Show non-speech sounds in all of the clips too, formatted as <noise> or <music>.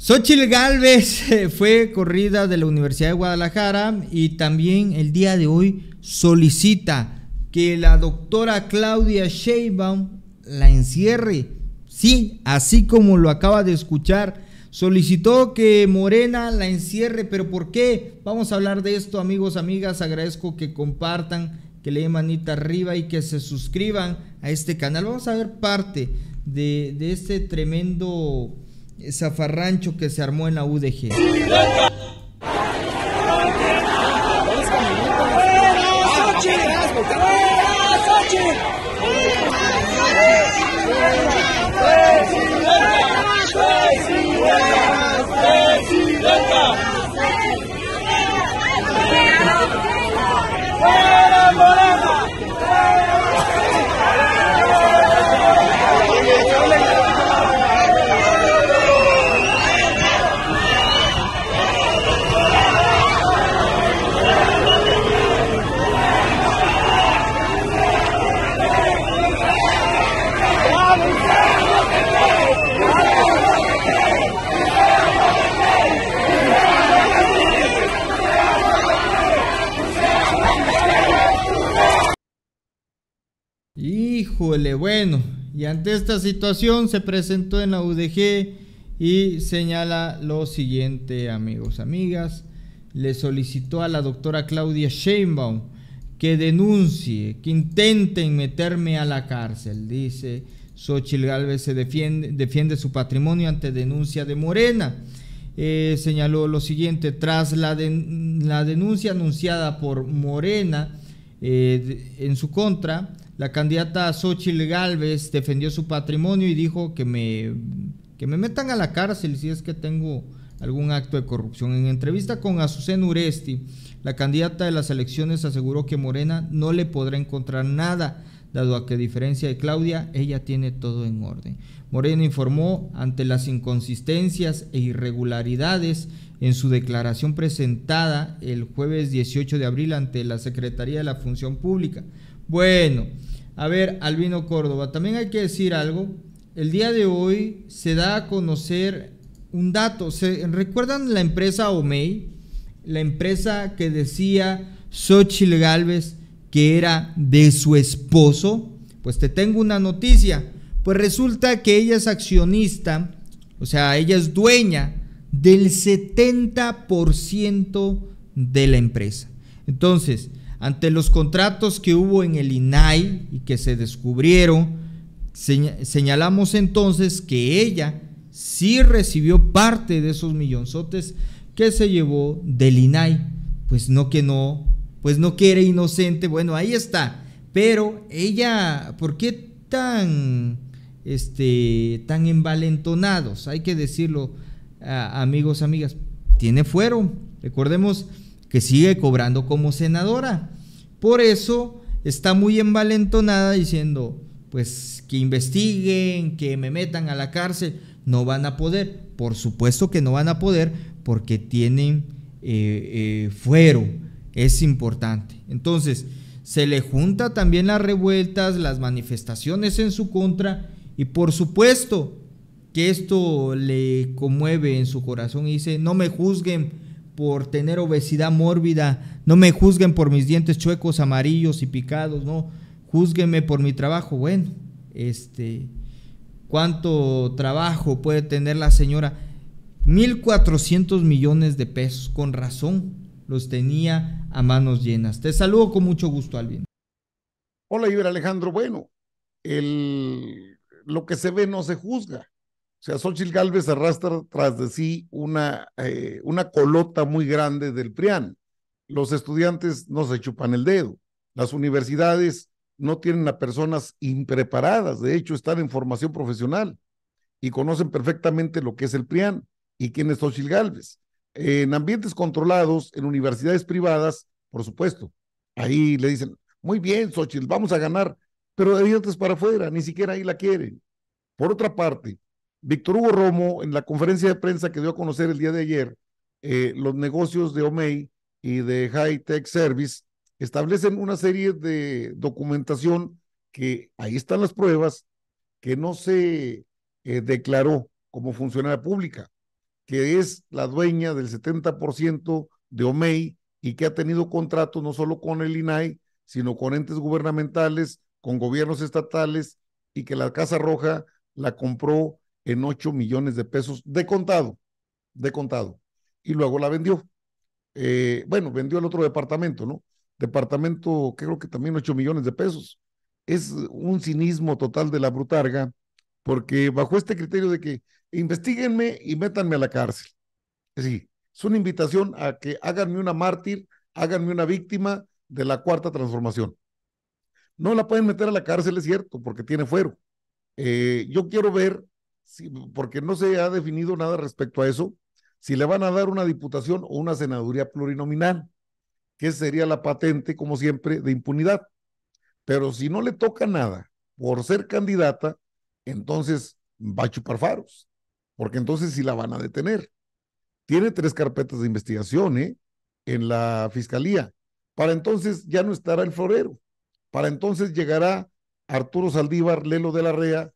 Xochitl Galvez <laughs> eh, fue corrida de la Universidad de Guadalajara y también el día de hoy solicita que la doctora Claudia Sheinbaum la encierre. Sí, así como lo acaba de escuchar, solicitó que Morena la encierre, pero ¿por qué? Vamos a hablar de esto, amigos, amigas. Agradezco que compartan, que le den manita arriba y que se suscriban a este canal. Vamos a ver parte de, de este tremendo zafarrancho que se armó en la UDG. Híjole, bueno, y ante esta situación se presentó en la UDG y señala lo siguiente, amigos, amigas. Le solicitó a la doctora Claudia Sheinbaum que denuncie, que intenten meterme a la cárcel, dice Xochil Galvez se defiende, defiende su patrimonio ante denuncia de Morena. Eh, señaló lo siguiente, tras la denuncia anunciada por Morena, eh, en su contra, la candidata Xochitl Gálvez defendió su patrimonio y dijo que me, que me metan a la cárcel si es que tengo algún acto de corrupción. En entrevista con Azucena Uresti, la candidata de las elecciones aseguró que Morena no le podrá encontrar nada, dado a que a diferencia de Claudia, ella tiene todo en orden. Morena informó ante las inconsistencias e irregularidades en su declaración presentada el jueves 18 de abril ante la Secretaría de la Función Pública. Bueno, a ver, Albino Córdoba, también hay que decir algo. El día de hoy se da a conocer un dato. ¿Se recuerdan la empresa Omei? La empresa que decía Xochil Galvez que era de su esposo. Pues te tengo una noticia. Pues resulta que ella es accionista, o sea, ella es dueña del 70% de la empresa. Entonces, ante los contratos que hubo en el INAI y que se descubrieron, señalamos entonces que ella sí recibió parte de esos millonzotes que se llevó del INAI. Pues no que no, pues no que era inocente, bueno, ahí está. Pero ella, ¿por qué tan, este, tan envalentonados? Hay que decirlo amigos, amigas, tiene fuero. Recordemos que sigue cobrando como senadora. Por eso está muy envalentonada diciendo, pues que investiguen, que me metan a la cárcel. No van a poder. Por supuesto que no van a poder porque tienen eh, eh, fuero. Es importante. Entonces, se le junta también las revueltas, las manifestaciones en su contra y por supuesto que esto le conmueve en su corazón y dice, no me juzguen por tener obesidad mórbida, no me juzguen por mis dientes chuecos, amarillos y picados, no, juzguenme por mi trabajo. Bueno, este, ¿cuánto trabajo puede tener la señora? 1.400 millones de pesos, con razón, los tenía a manos llenas. Te saludo con mucho gusto, Alvin. Hola, Iber Alejandro. Bueno, el, lo que se ve no se juzga. O sea, Xochitl Galvez arrastra tras de sí una, eh, una colota muy grande del PRIAN. Los estudiantes no se chupan el dedo. Las universidades no tienen a personas impreparadas, de hecho están en formación profesional y conocen perfectamente lo que es el PRIAN y quién es Xochitl Galvez. En ambientes controlados, en universidades privadas, por supuesto, ahí le dicen, muy bien, Xochitl, vamos a ganar, pero de antes para afuera, ni siquiera ahí la quieren. Por otra parte, Víctor Hugo Romo, en la conferencia de prensa que dio a conocer el día de ayer, eh, los negocios de OMEI y de High Tech Service establecen una serie de documentación que ahí están las pruebas, que no se eh, declaró como funcionaria pública, que es la dueña del 70% de OMEI y que ha tenido contratos no solo con el INAI, sino con entes gubernamentales, con gobiernos estatales y que la Casa Roja la compró en 8 millones de pesos de contado, de contado. Y luego la vendió. Eh, bueno, vendió el otro departamento, ¿no? Departamento, creo que también 8 millones de pesos. Es un cinismo total de la brutarga, porque bajo este criterio de que investiguenme y métanme a la cárcel. Es es una invitación a que háganme una mártir, háganme una víctima de la cuarta transformación. No la pueden meter a la cárcel, es cierto, porque tiene fuero. Eh, yo quiero ver porque no se ha definido nada respecto a eso, si le van a dar una diputación o una senaduría plurinominal, que sería la patente, como siempre, de impunidad. Pero si no le toca nada por ser candidata, entonces va a chupar faros, porque entonces sí la van a detener. Tiene tres carpetas de investigación ¿eh? en la fiscalía. Para entonces ya no estará el florero. Para entonces llegará Arturo Saldívar, Lelo de la Rea,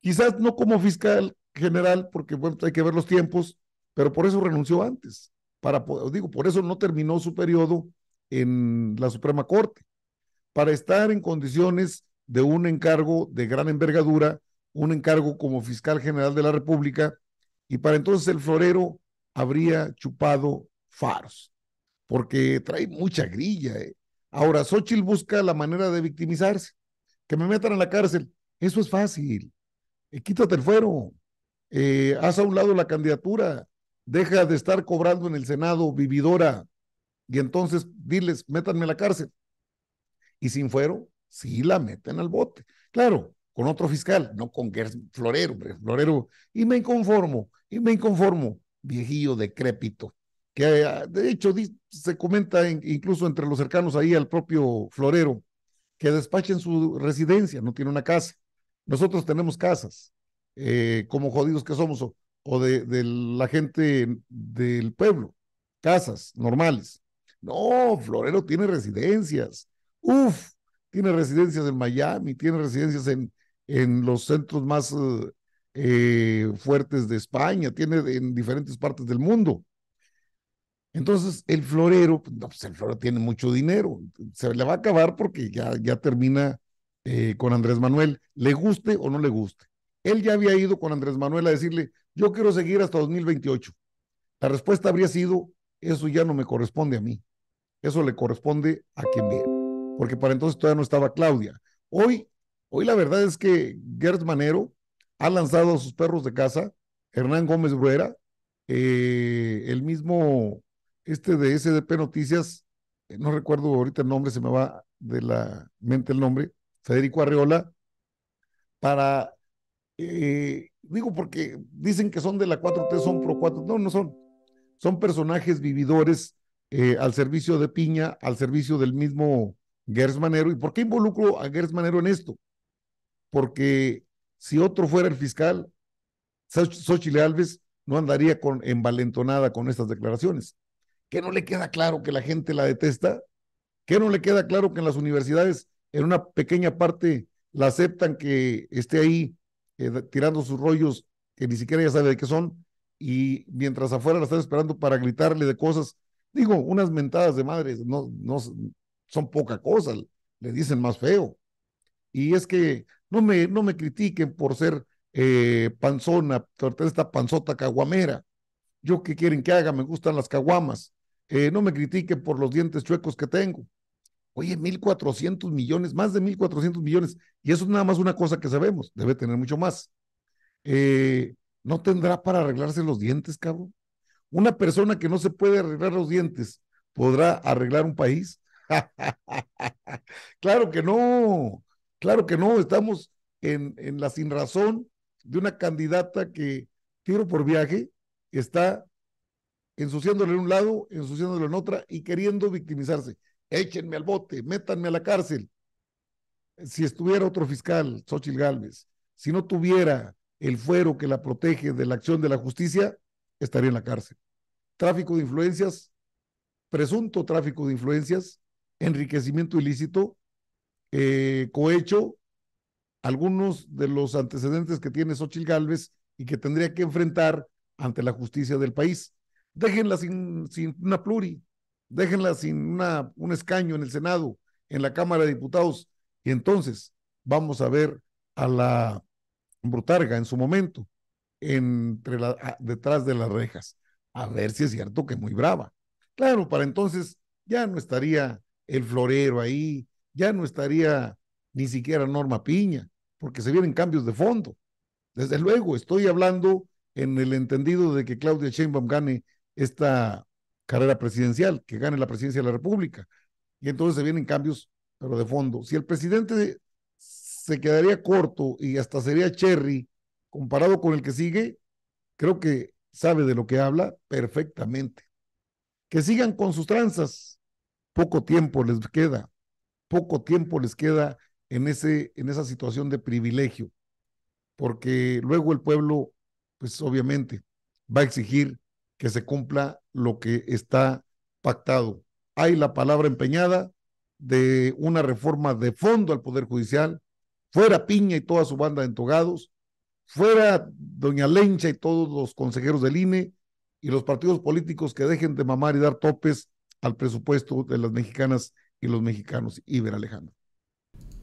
Quizás no como fiscal general, porque bueno, hay que ver los tiempos, pero por eso renunció antes. Para, digo, por eso no terminó su periodo en la Suprema Corte, para estar en condiciones de un encargo de gran envergadura, un encargo como fiscal general de la República, y para entonces el florero habría chupado faros, porque trae mucha grilla. ¿eh? Ahora, Xochitl busca la manera de victimizarse, que me metan a la cárcel, eso es fácil. Eh, quítate el fuero, eh, haz a un lado la candidatura, deja de estar cobrando en el Senado vividora y entonces diles, métanme a la cárcel. Y sin fuero, sí la meten al bote. Claro, con otro fiscal, no con Florero, Florero, y me inconformo, y me inconformo, viejillo decrépito, que eh, de hecho se comenta incluso entre los cercanos ahí al propio Florero, que despachen su residencia, no tiene una casa, nosotros tenemos casas, eh, como jodidos que somos, o, de, la gente del pueblo, casas normales. No, Florero tiene residencias. Uf, tiene residencias en Miami, tiene residencias en, en los centros más eh, fuertes de España, tiene en diferentes partes del mundo. Entonces, el florero, pues, pues, el florero tiene mucho dinero, se le va a acabar porque ya, ya termina eh, con Andrés Manuel, le guste o no le guste. Él ya había ido con Andrés Manuel a decirle, yo quiero seguir hasta 2028. La respuesta habría sido, eso ya no me corresponde a mí, eso le corresponde a quien viene, porque para entonces todavía no estaba Claudia. Hoy, hoy la verdad es que Gertz Manero ha lanzado a sus perros de casa, Hernán Gómez Bruera, eh, el mismo, este de SDP Noticias, eh, no recuerdo ahorita el nombre, se me va de la mente el nombre, Federico Arriola, para, eh, digo porque dicen que son de la 4T, son pro 4, no, no son, son personajes vividores eh, al servicio de Piña, al servicio del mismo Gers Manero. ¿Y por qué involucro a Gers Manero en esto? Porque si otro fuera el fiscal, Xochitl Alves no andaría con, envalentonada con estas declaraciones. ¿Que no le queda claro que la gente la detesta? ¿Que no le queda claro que en las universidades en una pequeña parte la aceptan que esté ahí eh, tirando sus rollos que ni siquiera ya sabe de qué son, y mientras afuera la están esperando para gritarle de cosas, digo, unas mentadas de madre no, no son poca cosa, le dicen más feo. Y es que no me, no me critiquen por ser eh, panzona, por esta panzota caguamera. Yo qué quieren que haga, me gustan las caguamas. Eh, no me critiquen por los dientes chuecos que tengo. Oye, cuatrocientos millones, más de mil 1.400 millones. Y eso es nada más una cosa que sabemos, debe tener mucho más. Eh, ¿No tendrá para arreglarse los dientes, cabrón? ¿Una persona que no se puede arreglar los dientes podrá arreglar un país? <laughs> claro que no, claro que no. Estamos en, en la sinrazón de una candidata que tiro por viaje está ensuciándole en un lado, ensuciándole en otra y queriendo victimizarse échenme al bote, métanme a la cárcel. Si estuviera otro fiscal, Xochitl Gálvez, si no tuviera el fuero que la protege de la acción de la justicia, estaría en la cárcel. Tráfico de influencias, presunto tráfico de influencias, enriquecimiento ilícito, eh, cohecho, algunos de los antecedentes que tiene Xochitl Gálvez y que tendría que enfrentar ante la justicia del país. Déjenla sin, sin una pluri, déjenla sin una, un escaño en el Senado, en la Cámara de Diputados, y entonces vamos a ver a la Brutarga en su momento, entre ah, detrás de las rejas, a ver si es cierto que muy brava. Claro, para entonces ya no estaría el florero ahí, ya no estaría ni siquiera Norma Piña, porque se vienen cambios de fondo. Desde luego, estoy hablando en el entendido de que Claudia Sheinbaum gane esta carrera presidencial, que gane la presidencia de la República. Y entonces se vienen cambios, pero de fondo. Si el presidente se quedaría corto y hasta sería Cherry comparado con el que sigue, creo que sabe de lo que habla perfectamente. Que sigan con sus tranzas. Poco tiempo les queda. Poco tiempo les queda en, ese, en esa situación de privilegio. Porque luego el pueblo, pues obviamente, va a exigir que se cumpla lo que está pactado. Hay la palabra empeñada de una reforma de fondo al Poder Judicial, fuera Piña y toda su banda de entogados, fuera Doña Lencha y todos los consejeros del INE y los partidos políticos que dejen de mamar y dar topes al presupuesto de las mexicanas y los mexicanos. Iber Alejandro.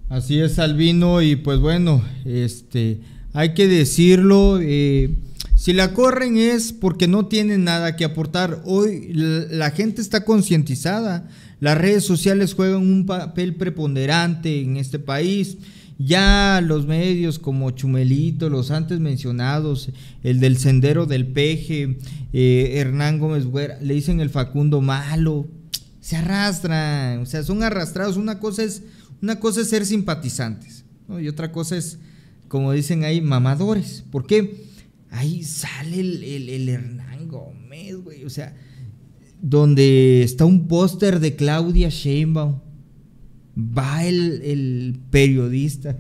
Así es, Albino, y pues bueno, este, hay que decirlo, eh, si la corren es porque no tienen nada que aportar. Hoy la gente está concientizada. Las redes sociales juegan un papel preponderante en este país. Ya los medios como Chumelito, los antes mencionados, el del Sendero del Peje, eh, Hernán Gómez Güera, le dicen el Facundo Malo. Se arrastran, o sea, son arrastrados. Una cosa es, una cosa es ser simpatizantes y otra cosa es, como dicen ahí, mamadores. ¿Por qué? ahí sale el, el, Hernán Gómez, güey, o sea, donde está un póster de Claudia Sheinbaum, va el, periodista,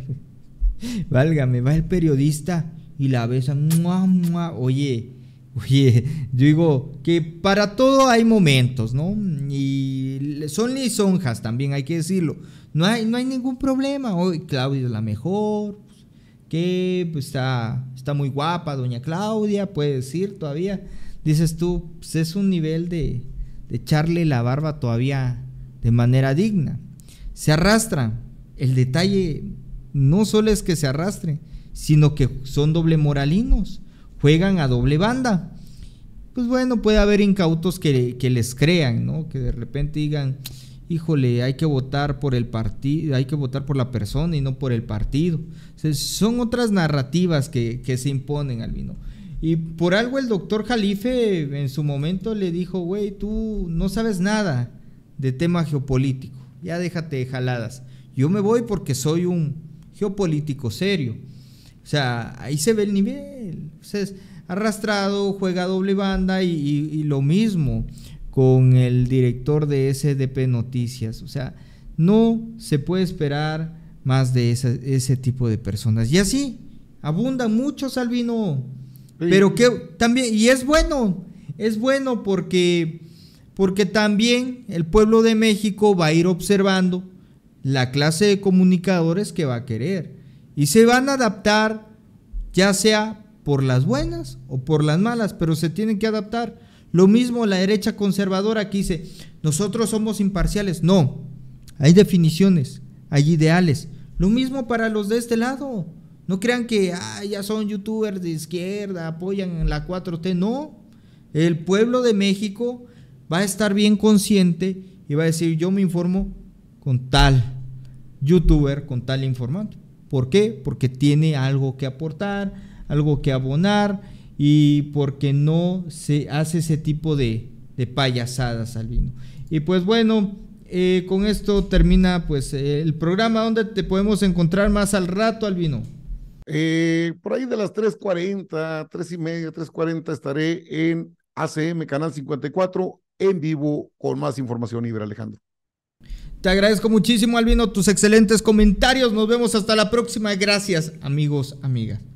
<laughs> válgame, va el periodista y la besa, mua, oye, Oye, yo digo que para todo hay momentos, ¿no? Y son lisonjas también, hay que decirlo. No hay, no hay ningún problema. oye, Claudia es la mejor, que pues, está, está muy guapa, doña Claudia, puede decir todavía. Dices tú, pues, es un nivel de, echarle la barba todavía de manera digna. Se arrastran, El detalle no solo es que se arrastre, sino que son doble moralinos, juegan a doble banda. Pues bueno, puede haber incautos que, que les crean, ¿no? Que de repente digan, híjole, hay que votar por el partido, hay que votar por la persona y no por el partido. son otras narrativas que, se imponen al vino. Y por algo el doctor Jalife en su momento le dijo, güey, tú no sabes nada de tema geopolítico, ya déjate de jaladas. Yo me voy porque soy un geopolítico serio. O sea, ahí se ve el nivel. O arrastrado, juega doble banda y lo mismo con el director de SDP Noticias. O sea, no se puede esperar más de ese, tipo de personas. Y así, abunda mucho, Salvino. Pero que también, y es bueno, es bueno porque, porque también el pueblo de México va a ir observando la clase de comunicadores que va a querer. Y se van a adaptar, ya sea por las buenas o por las malas, pero se tienen que adaptar. Lo mismo la derecha conservadora que dice, nosotros somos imparciales. No, hay definiciones, hay ideales. Lo mismo para los de este lado. No crean que ya son youtubers de izquierda, apoyan la 4T. No, el pueblo de México va a estar bien consciente y va a decir, yo me informo con tal youtuber, con tal informante. ¿Por qué? Porque tiene algo que aportar, algo que abonar y porque no se hace ese tipo de, payasadas al vino. Y pues bueno, eh, con esto termina pues el programa ¿Dónde te podemos encontrar más al rato Albino? Eh, por ahí de las 3.40, 3 y media, 3.40 estaré en ACM Canal 54 en vivo con más información Ibra Alejandro. Te agradezco muchísimo Albino tus excelentes comentarios. Nos vemos hasta la próxima. Gracias amigos, amigas.